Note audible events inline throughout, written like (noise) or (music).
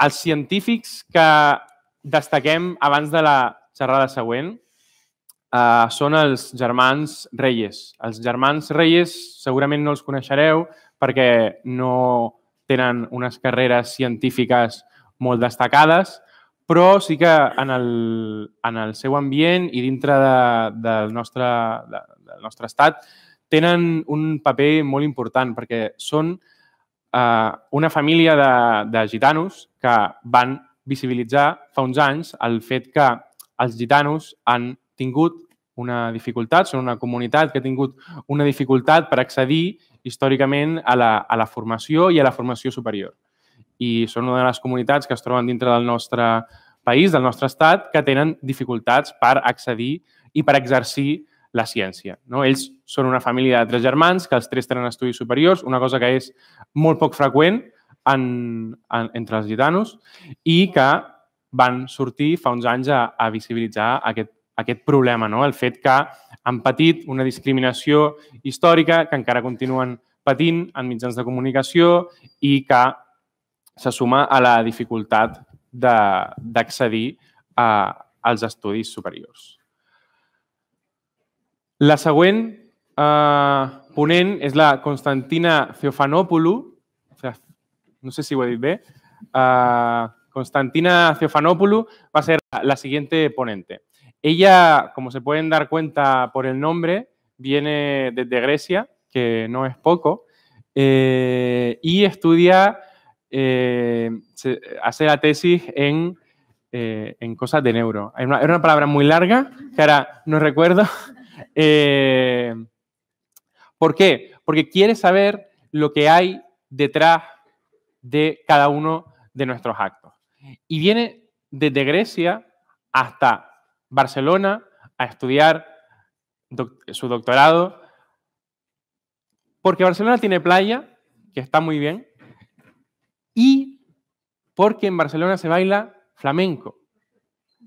Els científics que destaquem abans de la xerrada següent eh, són els germans Reyes. Els germans Reyes segurament no els coneixereu perquè no tenen unes carreres científiques molt destacades, però sí que en el, en el seu ambient i dintre de, del, nostre, de, del nostre estat tenen un paper molt important perquè són eh, una família de, de gitanos que van visibilitzar fa uns anys el fet que els gitanos han tingut una dificultat, són una comunitat que ha tingut una dificultat per accedir històricament a la, a la formació i a la formació superior. I són una de les comunitats que es troben dintre del nostre país, del nostre estat, que tenen dificultats per accedir i per exercir la ciència. No? Ells són una família de tres germans, que els tres tenen estudis superiors, una cosa que és molt poc freqüent en, en, entre els gitanos i que van sortir fa uns anys a, a visibilitzar aquest, aquest problema, no? el fet que han patit una discriminació històrica que encara continuen patint en mitjans de comunicació i que se suma a la dificultat d'accedir als estudis superiors. La siguiente ah, punen, es la Constantina Theofanopoulou. no sé si voy ver. Ah, Constantina Theofanopoulou va a ser la siguiente ponente. Ella, como se pueden dar cuenta por el nombre, viene desde Grecia, que no es poco, eh, y estudia, eh, hace la tesis en, eh, cosas de neuro. Era una, una, palabra muy larga que ahora no recuerdo, (laughs) Eh, ¿Por qué? Porque quiere saber lo que hay detrás de cada uno de nuestros actos. Y viene desde Grecia hasta Barcelona a estudiar su doctorado, porque Barcelona tiene playa, que está muy bien, y porque en Barcelona se baila flamenco,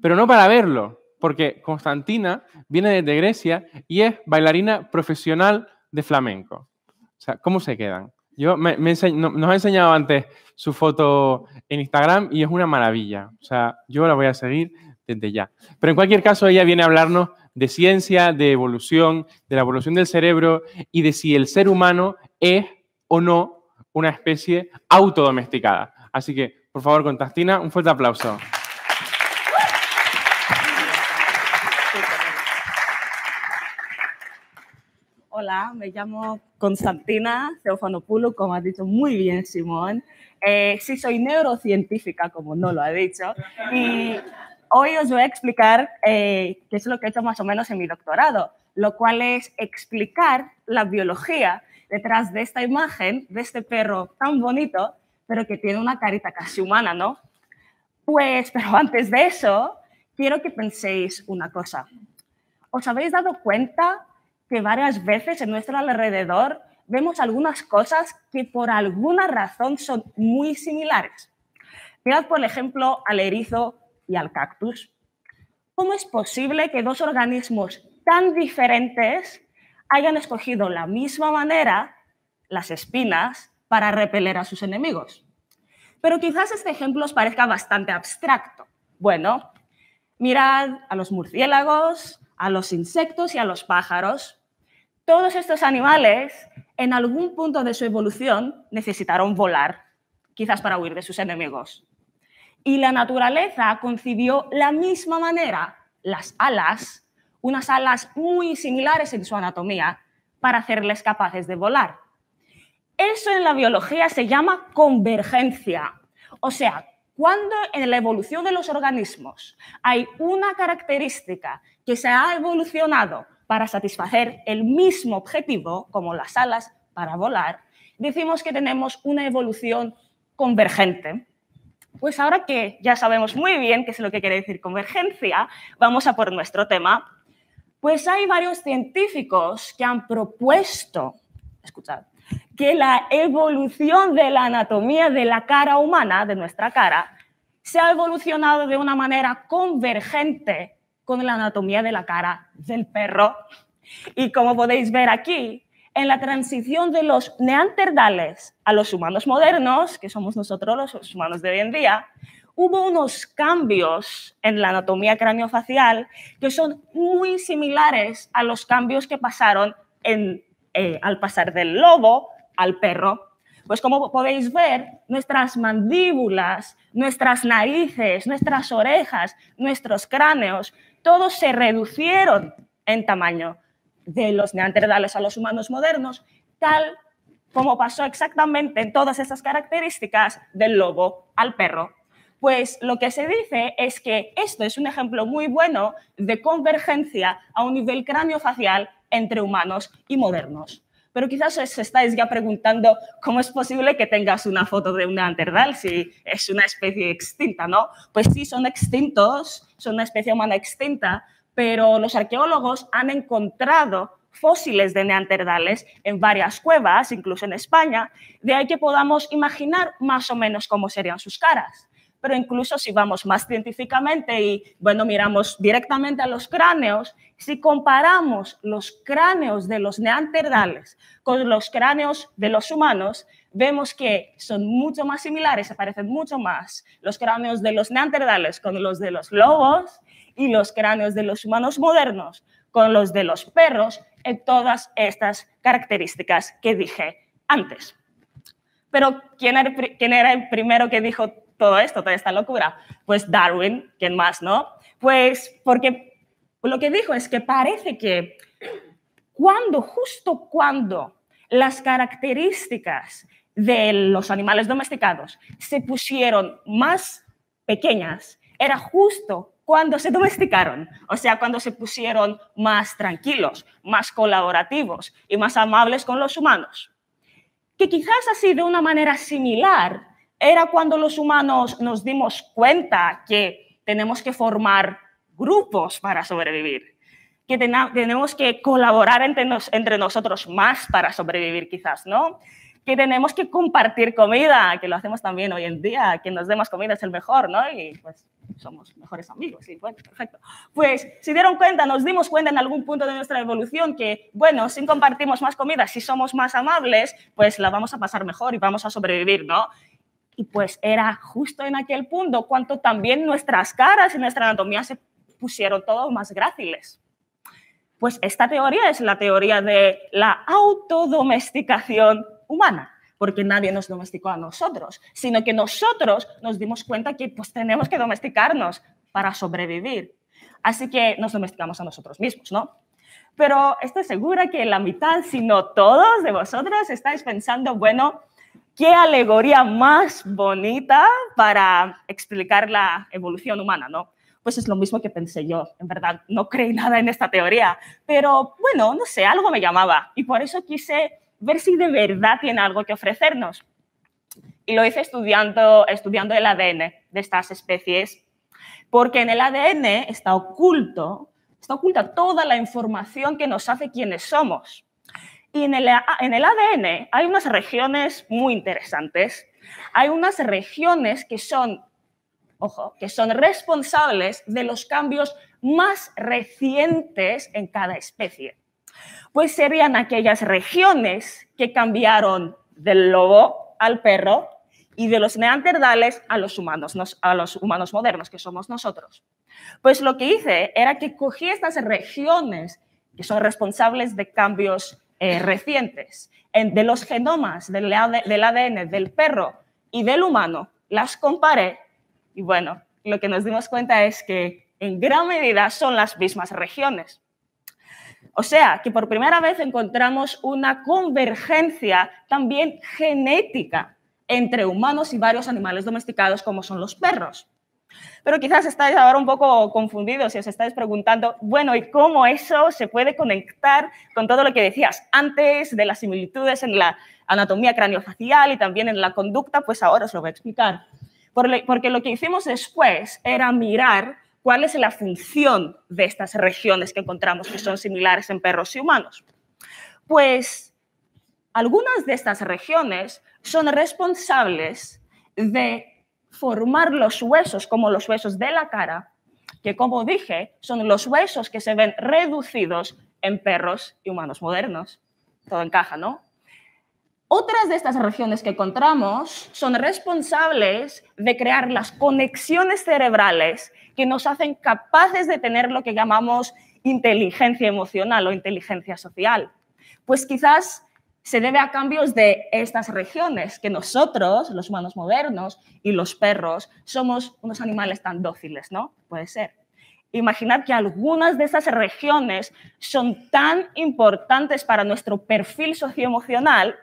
pero no para verlo, porque Constantina viene desde Grecia y es bailarina profesional de flamenco. O sea, ¿cómo se quedan? Yo me, nos ha enseñado antes su foto en Instagram y es una maravilla. O sea, yo la voy a seguir desde ya. Pero en cualquier caso, ella viene a hablarnos de ciencia, de evolución, de la evolución del cerebro y de si el ser humano es o no una especie autodomesticada. Así que, por favor, Constantina, un fuerte aplauso. Hola, me llamo Constantina Teofanopoulou, como ha dicho muy bien Simón. Eh, sí, soy neurocientífica, como no lo ha dicho. Y hoy os voy a explicar eh, qué es lo que he hecho más o menos en mi doctorado, lo cual es explicar la biología detrás de esta imagen, de este perro tan bonito, pero que tiene una carita casi humana, ¿no? Pues, pero antes de eso, quiero que penséis una cosa. ¿Os habéis dado cuenta que varias veces en nuestro alrededor vemos algunas cosas que por alguna razón son muy similares. Mirad, por ejemplo, al erizo y al cactus. ¿Cómo es posible que dos organismos tan diferentes hayan escogido la misma manera, las espinas, para repeler a sus enemigos? Pero quizás este ejemplo os parezca bastante abstracto. Bueno, mirad a los murciélagos, a los insectos y a los pájaros, todos estos animales en algún punto de su evolución necesitaron volar, quizás para huir de sus enemigos. Y la naturaleza concibió la misma manera las alas, unas alas muy similares en su anatomía, para hacerles capaces de volar. Eso en la biología se llama convergencia, o sea, cuando en la evolución de los organismos hay una característica que se ha evolucionado para satisfacer el mismo objetivo, como las alas para volar, decimos que tenemos una evolución convergente. Pues ahora que ya sabemos muy bien qué es lo que quiere decir convergencia, vamos a por nuestro tema. Pues hay varios científicos que han propuesto, escuchad, que la evolución de la anatomía de la cara humana, de nuestra cara, se ha evolucionado de una manera convergente con la anatomía de la cara del perro. Y como podéis ver aquí, en la transición de los neandertales a los humanos modernos, que somos nosotros los humanos de hoy en día, hubo unos cambios en la anatomía craneofacial que son muy similares a los cambios que pasaron eh, al pasar del lobo al perro pues como podéis ver, nuestras mandíbulas, nuestras narices, nuestras orejas, nuestros cráneos, todos se reducieron en tamaño de los neandertales a los humanos modernos, tal como pasó exactamente en todas esas características del lobo al perro. Pues lo que se dice es que esto es un ejemplo muy bueno de convergencia a un nivel cráneo facial entre humanos y modernos pero quizás os estáis ya preguntando cómo es posible que tengas una foto de un neandertal si es una especie extinta, ¿no? Pues sí, son extintos, son una especie humana extinta, pero los arqueólogos han encontrado fósiles de neandertales en varias cuevas, incluso en España, de ahí que podamos imaginar más o menos cómo serían sus caras pero incluso si vamos más científicamente y, bueno, miramos directamente a los cráneos, si comparamos los cráneos de los neandertales con los cráneos de los humanos, vemos que son mucho más similares, se parecen mucho más los cráneos de los neandertales con los de los lobos y los cráneos de los humanos modernos con los de los perros en todas estas características que dije antes. Pero ¿quién era, el primero que dijo todo esto, toda esta locura? Pues Darwin, ¿quién más, no? Pues porque lo que dijo es que parece que cuando, justo cuando las características de los animales domesticados se pusieron más pequeñas, era justo cuando se domesticaron, o sea, cuando se pusieron más tranquilos, más colaborativos y más amables con los humanos. Que quizás así de una manera similar era cuando los humanos nos dimos cuenta que tenemos que formar grupos para sobrevivir, que tenemos que colaborar entre, nosotros más para sobrevivir quizás, ¿no? que tenemos que compartir comida, que lo hacemos también hoy en día, que nos demos comida es el mejor, ¿no? Y pues somos mejores amigos, sí, bueno, perfecto. Pues si dieron cuenta, nos dimos cuenta en algún punto de nuestra evolución que, bueno, si compartimos más comida, si somos más amables, pues la vamos a pasar mejor y vamos a sobrevivir, ¿no? Y pues era justo en aquel punto cuanto también nuestras caras y nuestra anatomía se pusieron todo más gráciles. Pues esta teoría es la teoría de la autodomesticación humana, porque nadie nos domesticó a nosotros, sino que nosotros nos dimos cuenta que pues tenemos que domesticarnos para sobrevivir. Así que nos domesticamos a nosotros mismos, ¿no? Pero estoy segura que la mitad, si no todos de vosotros, estáis pensando, bueno, qué alegoría más bonita para explicar la evolución humana, ¿no? Pues es lo mismo que pensé yo, en verdad, no creí nada en esta teoría, pero bueno, no sé, algo me llamaba y por eso quise ver si de verdad tiene algo que ofrecernos. Y lo hice estudiando, estudiando el ADN de estas especies, porque en el ADN está oculto, está oculta toda la información que nos hace quienes somos. Y en el, ADN ah, hay unas regiones muy interesantes. Hay unas regiones que son, ojo, que son responsables de los cambios más recientes en cada especie. Pues serían aquellas regiones que cambiaron del lobo al perro y de los neandertales a los humanos, a los humanos modernos que somos nosotros. Pues lo que hice era que cogí estas regiones que son responsables de cambios eh, recientes de los genomas del, del ADN del perro y del humano, las comparé y bueno, lo que nos dimos cuenta es que en gran medida son las mismas regiones. O sea, que por primera vez encontramos una convergencia también genética entre humanos y varios animales domesticados como son los perros. Pero quizás estáis ahora un poco confundidos y os estáis preguntando, bueno, ¿y cómo eso se puede conectar con todo lo que decías antes de las similitudes en la anatomía craneofacial y también en la conducta? Pues ahora os lo voy a explicar. Porque lo que hicimos después era mirar cuál es la función de estas regiones que encontramos que son similares en perros y humanos. Pues algunas de estas regiones son responsables de formar los huesos como los huesos de la cara, que como dije, son los huesos que se ven reducidos en perros y humanos modernos. Todo encaja, ¿no? Otras de estas regiones que encontramos son responsables de crear las conexiones cerebrales que nos hacen capaces de tener lo que llamamos inteligencia emocional o inteligencia social. Pues quizás se debe a cambios de estas regiones, que nosotros, los humanos modernos y los perros, somos unos animales tan dóciles, ¿no? Puede ser. Imaginar que algunas de esas regiones son tan importantes para nuestro perfil socioemocional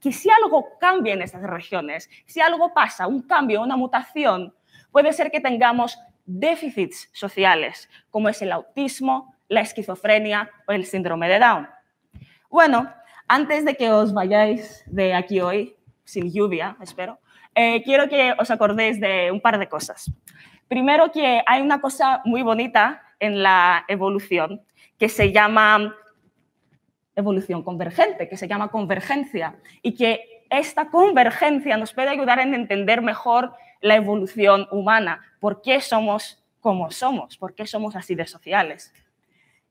que si algo cambia en esas regiones, si algo pasa, un cambio, una mutación, puede ser que tengamos déficits sociales, como es el autismo, la esquizofrenia o el síndrome de Down. Bueno, antes de que os vayáis de aquí hoy, sin lluvia, espero, eh, quiero que os acordéis de un par de cosas. Primero que hay una cosa muy bonita en la evolución que se llama evolución convergente, que se llama convergencia, y que esta convergencia nos puede ayudar en entender mejor la evolución humana, por qué somos como somos, por qué somos así de sociales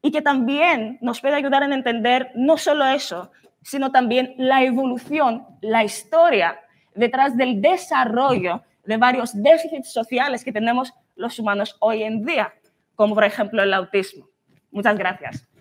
y que también nos puede ayudar en entender no solo eso, sino también la evolución, la historia detrás del desarrollo de varios déficits sociales que tenemos los humanos hoy en día, como por ejemplo el autismo. Muchas gracias.